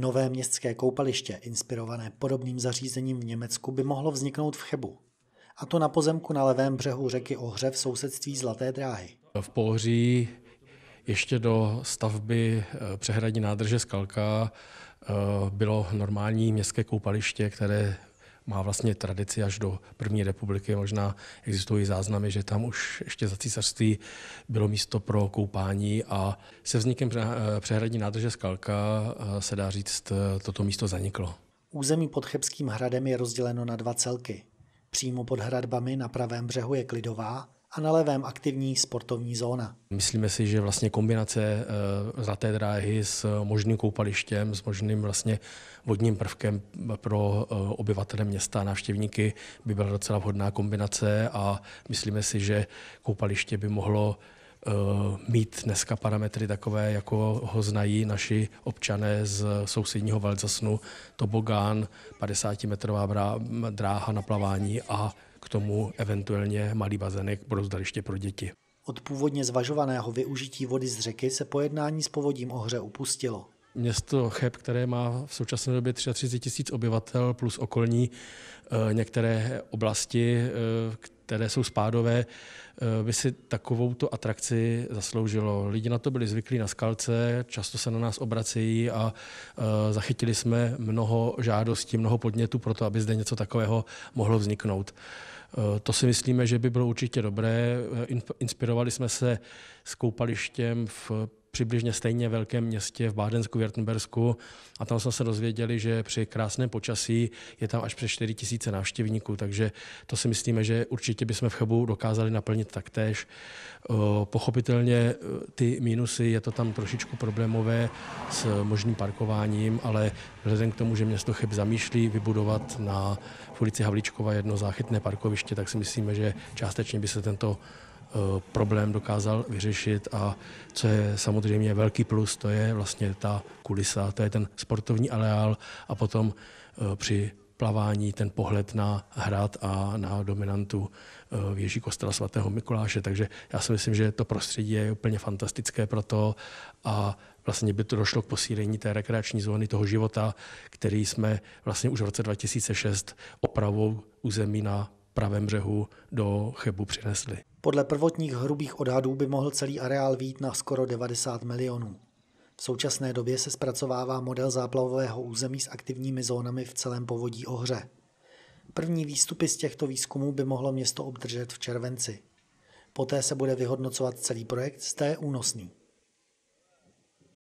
Nové městské koupaliště, inspirované podobným zařízením v Německu, by mohlo vzniknout v Chebu. A to na pozemku na levém břehu řeky Ohře v sousedství Zlaté dráhy. V Pohoří ještě do stavby eh, přehradní nádrže Skalka eh, bylo normální městské koupaliště, které má vlastně tradici až do první republiky. Možná existují záznamy, že tam už ještě za císařství bylo místo pro koupání a se vznikem eh, přehradní nádrže Skalka eh, se dá říct, eh, toto místo zaniklo. Území pod Chebským hradem je rozděleno na dva celky. Přímo pod hradbami na pravém břehu je Klidová a na levém aktivní sportovní zóna. Myslíme si, že vlastně kombinace eh, zlaté dráhy s možným koupalištěm, s možným vlastně vodním prvkem pro eh, obyvatele města, návštěvníky by byla docela vhodná kombinace a myslíme si, že koupaliště by mohlo eh, mít dneska parametry takové, jako ho znají naši občané z sousedního Valdzasnu, tobogán, 50-metrová dráha na plavání a k tomu eventuálně malý bazének pro zdaliště pro děti. Od původně zvažovaného využití vody z řeky se pojednání s povodím ohře upustilo. Město Cheb, které má v současné době 33 tisíc obyvatel plus okolní eh, některé oblasti, eh, které jsou spádové, eh, by si takovou tu atrakci zasloužilo. Lidi na to byli zvyklí na skalce, často se na nás obracejí a eh, zachytili jsme mnoho žádostí, mnoho podnětů pro to, aby zde něco takového mohlo vzniknout. Eh, to si myslíme, že by bylo určitě dobré. Inspirovali jsme se s koupalištěm v přibližně stejně velkém městě v Bádensku-Württembersku a tam jsme se dozvěděli, že při krásném počasí je tam až přes 4 tisíce návštěvníků, takže to si myslíme, že určitě bychom v Chebu dokázali naplnit taktéž. Pochopitelně e, ty mínusy, je to tam trošičku problémové s možným parkováním, ale vzhledem k tomu, že město Cheb zamýšlí vybudovat na ulici Havlíčkova jedno záchytné parkoviště, tak si myslíme, že částečně by se tento Eh, problém dokázal vyřešit a co je samozřejmě velký plus, to je vlastně ta kulisa, to je ten sportovní areál a potom eh, při plavání ten pohled na hrad a na dominantu eh, věží kostela svatého Mikuláše. Takže já si myslím, že to prostředí je úplně fantastické pro to a vlastně by to došlo k posílení té rekreační zóny toho života, který jsme vlastně už v roce 2006 opravou území na pravém břehu do Chebu přinesli. Podle prvotních hrubých odhadů by mohl celý areál výjít na skoro 90 milionů. V současné době se zpracovává model záplavového území s aktivními zónami v celém povodí Ohře. První výstupy z těchto výzkumů by mohlo město obdržet v červenci. Poté se bude vyhodnocovat celý projekt, zda je únosný.